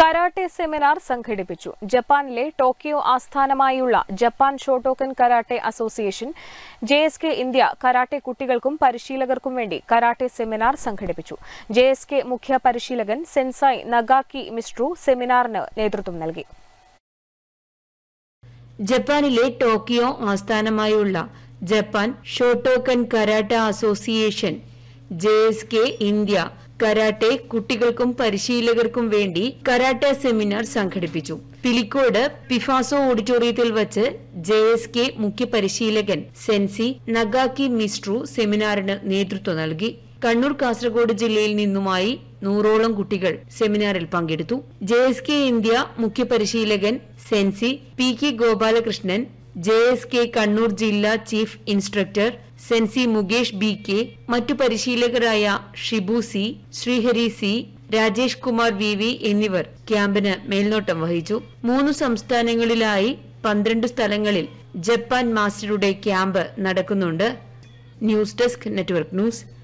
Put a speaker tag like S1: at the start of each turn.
S1: karate seminar സംഘടിപ്പിച്ചു ജപ്പാനിലെ Tokyo ആസ്ഥാനമായുള്ള Japan Shotokan karate association J S K India karate കുട്ടികൾക്കും പരിശീലകർക്കും വേണ്ടി കരാട്ടെ സെമിനാർ സംഘടിപ്പിച്ചു ജെ എസ് കെ മുഖ്യ പരിശീലകൻ സെൻസായി നഗാക്കി മിസ്ട്രു സെമിനാറിന് നേതൃത്വം നൽകി
S2: ജപ്പാനിലെ ടോക്കിയോ ആസ്ഥാനമായുള്ള Japan Shotokan karate association J S K India karate കുട്ടികൾക്കും പരിശീലകർക്കും വേണ്ടി കരാട്ടെ സെമിനാർ സംഘടിപ്പിച്ചു പിലിക്കോട് പിഫാസോ ഓഡിറ്റോറിയത്തിൽ വച്ച് ജെ എസ് കെ മുഖ്യപരിശീലകൻ സെൻസി നഗാക്കി മിസ്ട്രു സെമിനാറിന് നേതൃത്വം നൽകി കണ്ണൂർ കാസർഗോഡ് ജില്ലയിൽ നിന്നുമായി നൂറോളം കുട്ടികൾ സെമിനാറിൽ പങ്കെടുത്തു ജെ എസ് കെ ഇന്ത്യ മുഖ്യപരിശീലകൻ sensei P K Gopalakrishnan J S K Kannur ജില്ലാ chief instructor sensei Mukesh B K മറ്റു പരിശീലകരായ ഷിബു സി ശ്രീഹരി സി രാജേഷ് കുമാർ വി വി എന്നിവർ ക്യാമ്പിന് മേൽനോട്ടം വഹിച്ചു മൂന്ന് സംസ്ഥാനങ്ങളിലായി പന്ത്രണ്ട് സ്ഥലങ്ങളിൽ ജപ്പാൻ മാസ്റ്ററുടെ ക്യാമ്പ് നടക്കുന്നുണ്ട് ന്യൂസ് ഡെസ്ക് നെറ്റ്വർക്ക് ന്യൂസ്